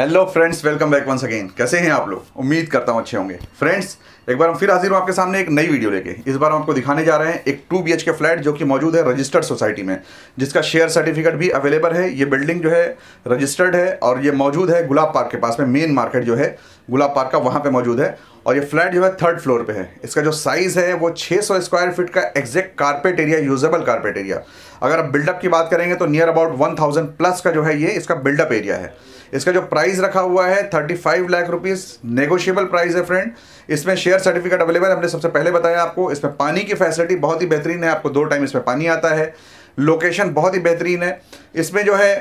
hello friends welcome back once again कैसे हैं आप लोग उम्मीद करता हूँ अच्छे होंगे फ्रेंड्स एक बार हम फिर हाजिर हूँ आपके सामने एक नई वीडियो लेके इस बार हम आपको दिखाने जा रहे हैं एक टू बी के फ्लैट जो कि मौजूद है रजिस्टर्ड सोसाइटी में जिसका शेयर सर्टिफिकेट भी अवेलेबल है ये बिल्डिंग जो है रजिस्टर्ड है और ये मौजूद है गुलाब पार्क के पास में मेन मार्केट जो है गुलाब पार्क का वहाँ पर मौजूद है और ये फ्लैट जो है थर्ड फ्लोर पर है इसका जो साइज़ है वो छः स्क्वायर फीट का exact carpet area usable carpet area अगर आप बिल्डअप की बात करेंगे तो नियर अबाउट वन प्लस का जो है ये इसका बिल्डअप एरिया है इसका जो प्राइस रखा हुआ है thirty five lakh rupees negotiable price है फ्रेंड इसमें शेयर सर्टिफिकेट अवेलेबल हमने सबसे पहले बताया आपको इसमें पानी की फैसिलिटी बहुत ही बेहतरीन है आपको दो टाइम इसमें पानी आता है लोकेशन बहुत ही बेहतरीन है इसमें जो है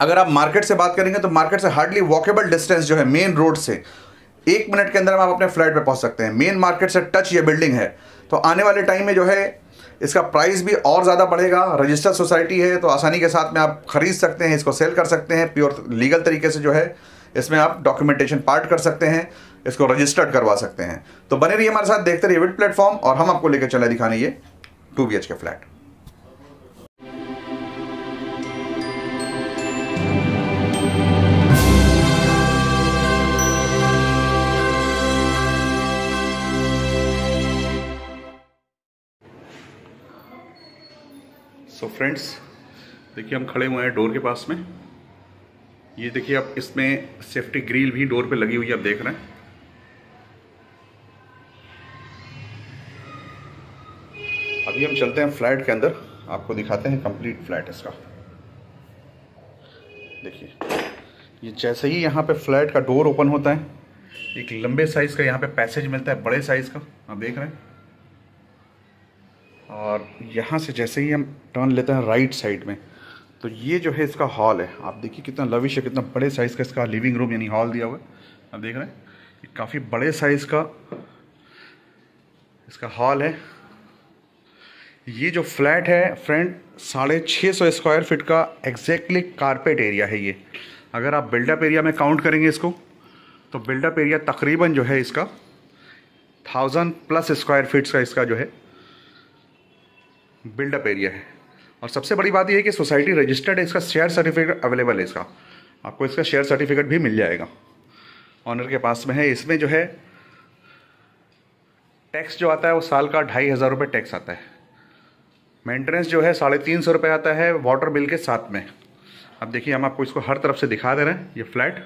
अगर आप मार्केट से बात करेंगे तो मार्केट से हार्डली वॉकेबल डिस्टेंस जो है मेन रोड से एक मिनट के अंदर हम आप अपने फ्लैट पर पहुंच सकते हैं मेन मार्केट से टच ये बिल्डिंग है तो आने वाले टाइम में जो है इसका प्राइस भी और ज़्यादा बढ़ेगा रजिस्टर्ड सोसाइटी है तो आसानी के साथ में आप ख़रीद सकते हैं इसको सेल कर सकते हैं प्योर लीगल तरीके से जो है इसमें आप डॉक्यूमेंटेशन पार्ट कर सकते हैं इसको रजिस्टर्ड करवा सकते हैं तो बने रहिए हमारे साथ देखते रहिए विट प्लेटफॉर्म और हम आपको लेकर चले दिखाने ये टू बी के फ्लैट फ्रेंड्स देखिए हम खड़े हुए हैं डोर के पास में ये देखिए आप इसमें सेफ्टी ग्रिल भी डोर पे लगी हुई है आप देख रहे हैं अभी हम चलते हैं फ्लैट के अंदर आपको दिखाते हैं कंप्लीट फ्लैट इसका देखिए ये जैसे ही यहाँ पे फ्लैट का डोर ओपन होता है एक लंबे साइज़ का यहाँ पे पैसेज मिलता है बड़े साइज़ का आप देख रहे हैं और यहाँ से जैसे ही हम टर्न लेते हैं राइट साइड में तो ये जो है इसका हॉल है आप देखिए कितना लविश है कितना बड़े साइज़ का इसका लिविंग रूम यानी हॉल दिया हुआ है आप देख रहे हैं काफ़ी बड़े साइज़ का इसका हॉल है ये जो फ्लैट है फ्रेंड साढ़े छः सौ स्क्वायर फिट का एग्जैक्टली कारपेट एरिया है ये अगर आप बिल्डअप एरिया में काउंट करेंगे इसको तो बिल्डअप एरिया तकरीबन जो है इसका थाउजेंड प्लस स्क्वायर फिट्स का इसका जो है बिल्डअप एरिया है और सबसे बड़ी बात यह है कि सोसाइटी रजिस्टर्ड है इसका शेयर सर्टिफिकेट अवेलेबल है इसका आपको इसका शेयर सर्टिफिकेट भी मिल जाएगा ऑनर के पास में है इसमें जो है टैक्स जो आता है वो साल का ढाई हज़ार रुपये टैक्स आता है मेंटेनेंस जो है साढ़े तीन सौ रुपये आता है वाटर बिल के साथ में अब देखिए हम आपको इसको हर तरफ से दिखा दे रहे हैं ये फ्लैट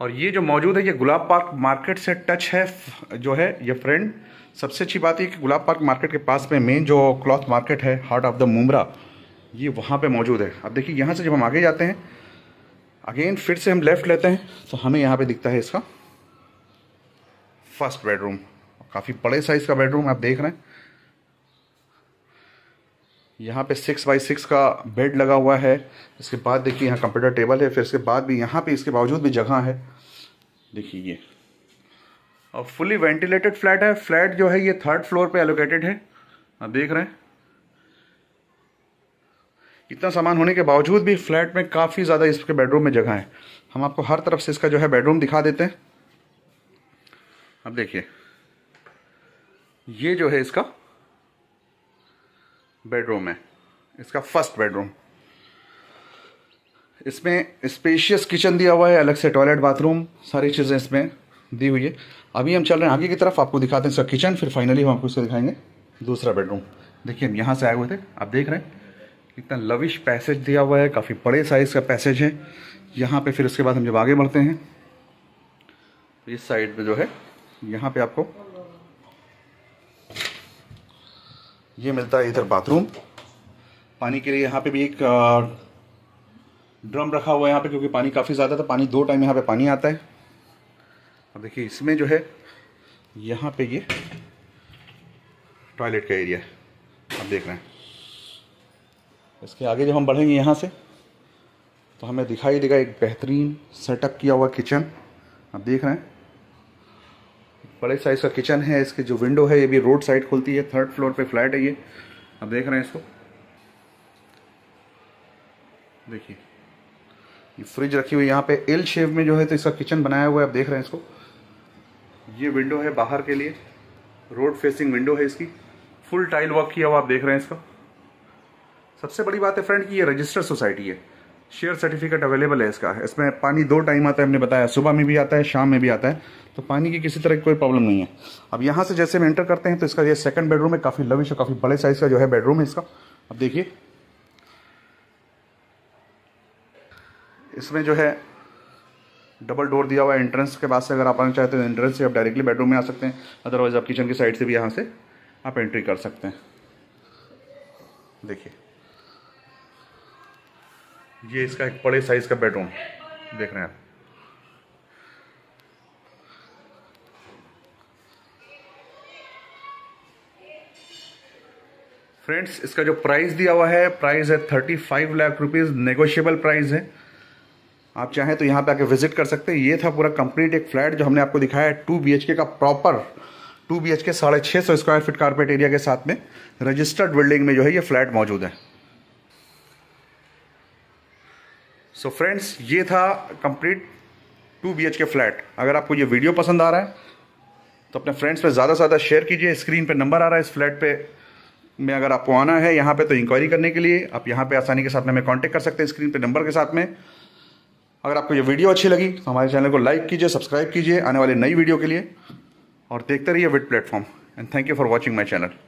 और ये जो मौजूद है ये गुलाब पार्क मार्केट से टच है जो है ये फ्रेंड सबसे अच्छी बात है कि गुलाब पार्क मार्केट के पास में मेन जो क्लॉथ मार्केट है हार्ट ऑफ द मुमरा ये वहाँ पे मौजूद है अब देखिए यहाँ से जब हम आगे जाते हैं अगेन फिर से हम लेफ़्ट लेते हैं तो हमें यहाँ पे दिखता है इसका फर्स्ट बेडरूम काफ़ी बड़े साइज़ का बेडरूम आप देख रहे हैं यहाँ पे सिक्स बाई सिक्स का बेड लगा हुआ है इसके बाद देखिए यहाँ कंप्यूटर टेबल है फिर इसके बाद भी यहाँ पे इसके बावजूद भी जगह है देखिए ये और फुली वेंटिलेटेड फ्लैट है फ्लैट जो है ये थर्ड फ्लोर पे एलोकेटेड है आप देख रहे हैं इतना सामान होने के बावजूद भी फ्लैट में काफ़ी ज़्यादा इसके बेडरूम में जगह है हम आपको हर तरफ से इसका जो है बेडरूम दिखा देते हैं अब देखिए ये जो है इसका बेडरूम है इसका फर्स्ट बेडरूम इसमें स्पेशियस किचन दिया हुआ है अलग से टॉयलेट बाथरूम सारी चीज़ें इसमें दी हुई है अभी हम चल रहे हैं आगे की तरफ आपको दिखाते हैं इसका किचन फिर फाइनली हम आपको इसे दिखाएंगे दूसरा बेडरूम देखिए हम यहाँ से आए हुए थे आप देख रहे हैं इतना लविश पैसेज दिया हुआ है काफ़ी बड़े साइज़ का पैसेज है यहाँ पर फिर उसके बाद हम जब आगे बढ़ते हैं इस साइड पर जो है यहाँ पर आपको ये मिलता है इधर बाथरूम पानी के लिए यहाँ पे भी एक ड्रम रखा हुआ है यहाँ पे क्योंकि पानी काफ़ी ज़्यादा था पानी दो टाइम यहाँ पे पानी आता है अब देखिए इसमें जो है यहाँ पे ये टॉयलेट का एरिया है आप देख रहे हैं इसके आगे जब हम बढ़ेंगे यहाँ से तो हमें दिखाई देगा एक बेहतरीन सेटअप किया हुआ किचन आप देख रहे हैं बड़े साइज़ का किचन है इसकी जो विंडो है ये भी रोड साइड खुलती है थर्ड फ्लोर पे फ्लैट है ये आप देख रहे हैं इसको देखिए ये फ्रिज रखी हुई यहाँ पे एल शेप में जो है तो इसका किचन बनाया हुआ है आप देख रहे हैं इसको ये विंडो है बाहर के लिए रोड फेसिंग विंडो है इसकी फुल टाइल वर्क किया हुआ आप देख रहे हैं इसका सबसे बड़ी बात है फ्रेंड की ये रजिस्टर्ड सोसाइटी है शेयर सर्टिफिकेट अवेलेबल है इसका इसमें पानी दो टाइम आता है हमने बताया सुबह में भी आता है शाम में भी आता है तो पानी की किसी तरह की कोई प्रॉब्लम नहीं है अब यहाँ से जैसे हम एंटर करते हैं तो इसका ये सेकंड बेडरूम है काफ़ी लविश और काफ़ी बड़े साइज़ का जो है बेडरूम है इसका अब देखिए इसमें जो है डबल डोर दिया हुआ है एंट्रेंस के बाद से अगर आप आना चाहते हैं तो एंट्रेंस से आप डायरेक्टली बेडरूम में आ सकते हैं अदरवाइज़ आप किचन की साइड से भी यहाँ से आप एंट्री कर सकते हैं देखिए ये इसका एक बड़े साइज़ का बेडरूम देख रहे हैं आप फ्रेंड्स इसका जो प्राइस दिया हुआ है प्राइस है thirty five lakh rupees negotiable price है आप चाहें तो यहाँ पे आके विजिट कर सकते हैं ये था पूरा कंप्लीट एक फ्लैट जो हमने आपको दिखाया है टू बी का proper two B H K साढ़े छः सौ स्क्वायर फीट कारपेट एरिया के साथ में रजिस्टर्ड बिल्डिंग में जो है ये फ्लैट मौजूद है सो so फ्रेंड्स ये था कंप्लीट टू बी के फ्लैट अगर आपको ये वीडियो पसंद आ रहा है तो अपने फ्रेंड्स में ज़्यादा से ज़्यादा शेयर कीजिए स्क्रीन पे नंबर आ रहा है इस फ्लैट पे में अगर आपको आना है यहाँ पे तो इंक्वायरी करने के लिए आप यहाँ पे आसानी के साथ में हमें कांटेक्ट कर सकते हैं स्क्रीन पे नंबर के साथ में अगर आपको ये वीडियो अच्छी लगी तो हमारे चैनल को लाइक कीजिए सब्सक्राइब कीजिए आने वाले नई वीडियो के लिए और देखते रहिए with platform and thank you for watching my channel